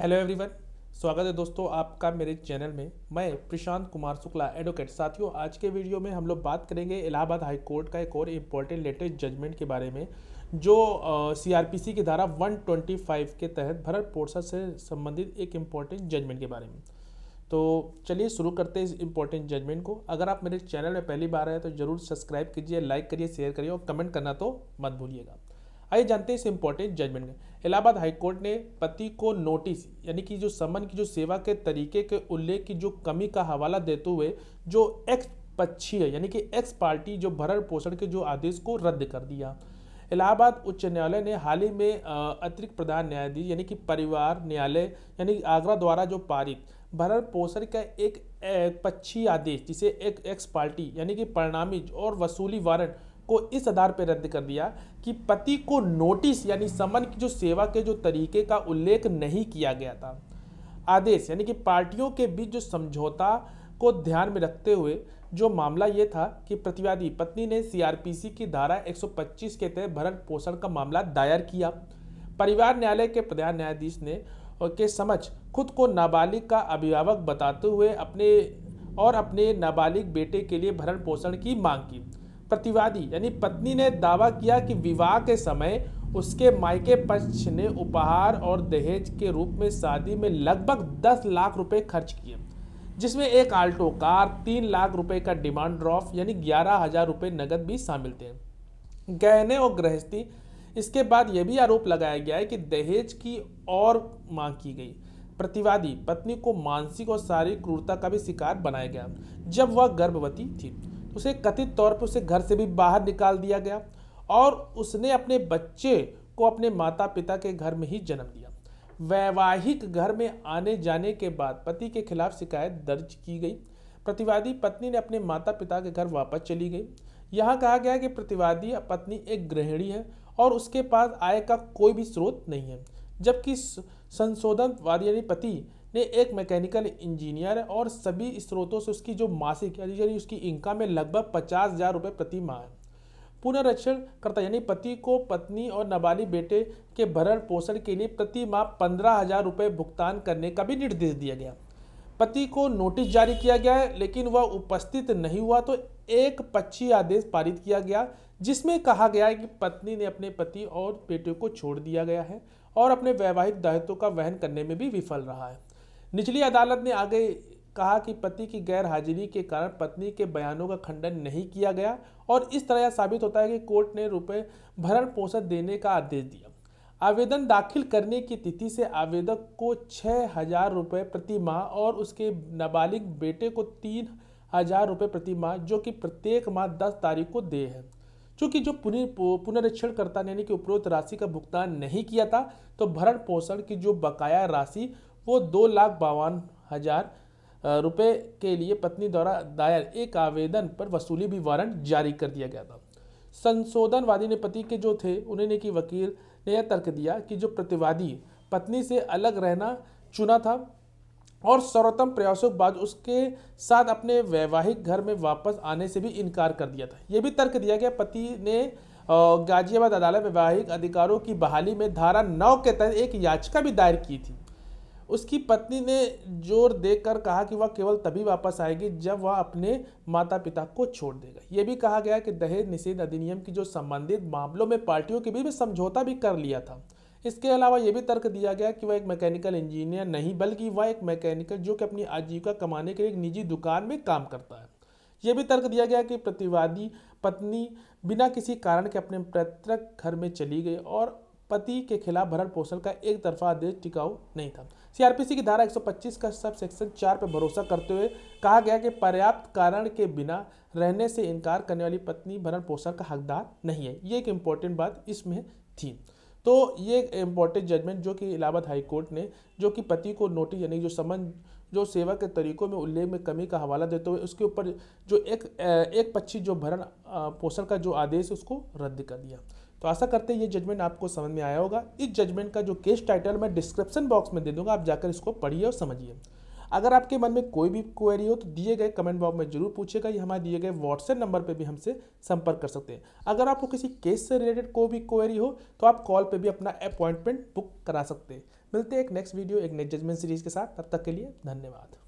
hello everyone स्वागत है दोस्तों आपका मेरे चैनल में मैं प्रशांत कुमार शुक्ला एडवोकेट साथियों आज के वीडियो में हम लोग बात करेंगे इलाहाबाद हाई कोर्ट का एक और इम्पोर्टेंट लेटेस्ट जजमेंट के बारे में जो सीआरपीसी की धारा 125 के तहत भरत पोर्सा से संबंधित एक इम्पोर्टेंट जजमेंट के बारे में तो चलिए शुरू करते हैं इस इम्पोर्टेंट जजमेंट को अगर आप मेरे चैनल में पहली बार आए तो ज़रूर सब्सक्राइब कीजिए लाइक करिए शेयर करिए और कमेंट करना तो मत भूलिएगा आइए जानते हैं इस इम्पोर्टेंट जजमेंट में इलाहाबाद हाईकोर्ट ने पति को नोटिस यानी कि जो समन की जो सेवा के तरीके के उल्लेख की जो कमी का हवाला देते हुए जो एक्स पक्षीय यानी कि एक्स पार्टी जो भरण पोषण के जो आदेश को रद्द कर दिया इलाहाबाद उच्च न्यायालय ने हाल ही में अतिरिक्त प्रधान न्यायाधीश यानी कि परिवार न्यायालय यानी आगरा द्वारा जो पारित भरण पोषण का एक पक्षी आदेश जिसे एक एक्स पार्टी यानी कि परिणामी और वसूली वारंट को इस आधार पर रद्द कर दिया कि पति को नोटिस यानी समन की जो सेवा के जो तरीके का उल्लेख नहीं किया गया था आदेश यानी कि पार्टियों के बीच जो समझौता को ध्यान में रखते हुए जो मामला ये था कि प्रतिवादी पत्नी ने सीआरपीसी की धारा 125 के तहत भरण पोषण का मामला दायर किया परिवार न्यायालय के प्रधान न्यायाधीश ने के समझ खुद को नाबालिग का अभिभावक बताते हुए अपने और अपने नाबालिग बेटे के लिए भरण पोषण की मांग की प्रतिवादी यानी पत्नी ने दावा किया कि विवाह के समय उसके मायके पक्ष ने उपहार और दहेज के रूप में शादी में लगभग दस लाख रुपए खर्च किए जिसमें एक आल्टो कार तीन लाख रुपए का डिमांड ड्राफ्ट यानी ग्यारह हजार रुपये नकद भी शामिल थे गहने और गृहस्थी इसके बाद यह भी आरोप लगाया गया है कि दहेज की और मांग की गई प्रतिवादी पत्नी को मानसिक और शारीरिक क्रूरता का भी शिकार बनाया गया जब वह गर्भवती थी उसे कथित तौर पर उसे घर से भी बाहर निकाल दिया गया और उसने अपने बच्चे को अपने माता पिता के घर में ही जन्म दिया वैवाहिक घर में आने जाने के बाद पति के खिलाफ शिकायत दर्ज की गई प्रतिवादी पत्नी ने अपने माता पिता के घर वापस चली गई यहाँ कहा गया कि प्रतिवादी पत्नी एक गृहिणी है और उसके पास आय का कोई भी स्रोत नहीं है जबकि वाद यानी पति ने एक मैकेनिकल इंजीनियर है और सभी स्रोतों से उसकी जो मासिक यानी उसकी इनकम है लगभग पचास हज़ार रुपये प्रति माह है पुनरक्षण करता यानी पति को पत्नी और नाबालिग बेटे के भरण पोषण के लिए प्रति माह पंद्रह हज़ार रुपये भुगतान करने का भी निर्देश दिया गया पति को नोटिस जारी किया गया है लेकिन वह उपस्थित नहीं हुआ तो एक पक्षी आदेश पारित किया गया जिसमें कहा गया है कि पत्नी ने अपने पति और बेटे को छोड़ दिया गया है और अपने वैवाहिक दायित्व का वहन करने में भी विफल रहा है निचली अदालत ने आगे कहा कि पति की गैर हाजिरी के कारण पत्नी के बयानों का खंडन नहीं किया गया और इस तरह यह साबित होता है कि कोर्ट ने रुपए भरण पोषण देने का आदेश दिया आवेदन दाखिल करने की तिथि से आवेदक को छः हजार रुपये प्रति माह और उसके नाबालिग बेटे को तीन हजार रुपये प्रति माह जो कि प्रत्येक माह दस तारीख को दे है चूँकि जो पुनरीक्षणकर्ता ने यानी कि उपरोक्त राशि का भुगतान नहीं किया था तो भरण पोषण की जो बकाया राशि वो दो लाख बावन हज़ार रुपये के लिए पत्नी द्वारा दायर एक आवेदन पर वसूली भी वारंट जारी कर दिया गया था संशोधनवादी ने पति के जो थे उन्होंने की वकील ने यह तर्क दिया कि जो प्रतिवादी पत्नी से अलग रहना चुना था और सर्वोत्तम प्रयासों के बाद उसके साथ अपने वैवाहिक घर में वापस आने से भी इनकार कर दिया था यह भी तर्क दिया गया पति ने गाजियाबाद अदालत वैवाहिक अधिकारों की बहाली में धारा नौ के तहत एक याचिका भी दायर की थी उसकी पत्नी ने जोर देकर कहा कि वह केवल तभी वापस आएगी जब वह अपने माता पिता को छोड़ देगा यह भी कहा गया कि दहेज निषेध अधिनियम की जो संबंधित मामलों में पार्टियों के बीच में समझौता भी कर लिया था इसके अलावा यह भी तर्क दिया गया कि वह एक मैकेनिकल इंजीनियर नहीं बल्कि वह एक मैकेनिकल जो कि अपनी आजीविका कमाने के लिए एक निजी दुकान में काम करता है यह भी तर्क दिया गया कि प्रतिवादी पत्नी बिना किसी कारण के अपने पैतृक घर में चली गई और पति के खिलाफ भरण पोषण का एक तरफा आदेश टिकाऊ नहीं था सीआरपीसी की धारा 125 का सब सेक्शन चार पर भरोसा करते हुए कहा गया कि पर्याप्त कारण के बिना रहने से इनकार करने वाली पत्नी भरण पोषण का हकदार नहीं है ये एक इम्पॉर्टेंट बात इसमें थी तो ये एक इम्पॉर्टेंट जजमेंट जो कि इलाहाबाद हाई कोर्ट ने जो कि पति को नोटिस यानी जो समन जो सेवा के तरीकों में उल्लेख में कमी का हवाला देते हुए उसके ऊपर जो एक एक पक्षी जो भरण पोषण का जो आदेश उसको रद्द कर दिया तो आशा करते हैं ये जजमेंट आपको समझ में आया होगा इस जजमेंट का जो केस टाइटल मैं डिस्क्रिप्शन बॉक्स में दे दूंगा आप जाकर इसको पढ़िए और समझिए अगर आपके मन में कोई भी क्वेरी हो तो दिए गए कमेंट बॉक्स में जरूर पूछेगा ये हमारे दिए गए व्हाट्सएप नंबर पर भी हमसे संपर्क कर सकते हैं अगर आपको किसी केस से रिलेटेड कोई भी क्वेरी हो तो आप कॉल पर भी अपना अपॉइंटमेंट बुक करा सकते हैं मिलते हैं एक नेक्स्ट वीडियो एक नेक्स्ट जजमेंट सीरीज़ के साथ तब तक के लिए धन्यवाद